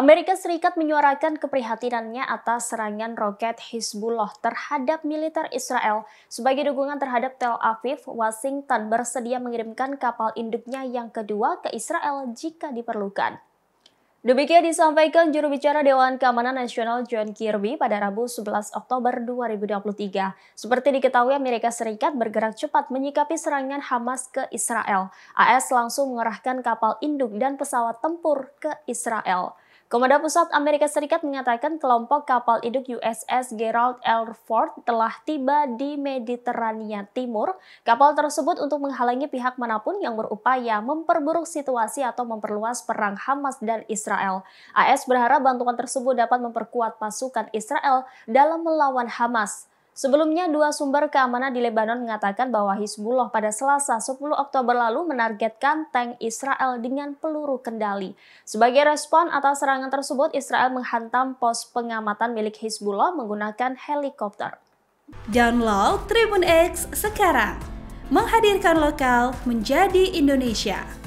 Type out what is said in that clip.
Amerika Serikat menyuarakan keprihatinannya atas serangan roket Hizbullah terhadap militer Israel. Sebagai dukungan terhadap Tel Aviv, Washington bersedia mengirimkan kapal induknya yang kedua ke Israel jika diperlukan. Demikian disampaikan juru bicara Dewan Keamanan Nasional John Kirby pada Rabu 11 Oktober 2023. Seperti diketahui, Amerika Serikat bergerak cepat menyikapi serangan Hamas ke Israel. AS langsung mengerahkan kapal induk dan pesawat tempur ke Israel. Komando Pusat Amerika Serikat mengatakan kelompok kapal induk USS Gerald L. Ford telah tiba di Mediterania Timur. Kapal tersebut untuk menghalangi pihak manapun yang berupaya memperburuk situasi atau memperluas perang Hamas dan Israel. AS berharap bantuan tersebut dapat memperkuat pasukan Israel dalam melawan Hamas. Sebelumnya, dua sumber keamanan di Lebanon mengatakan bahwa Hizbullah pada Selasa 10 Oktober lalu menargetkan tank Israel dengan peluru kendali. Sebagai respon atas serangan tersebut, Israel menghantam pos pengamatan milik Hizbullah menggunakan helikopter. Download Tribun X sekarang. Menghadirkan lokal menjadi Indonesia.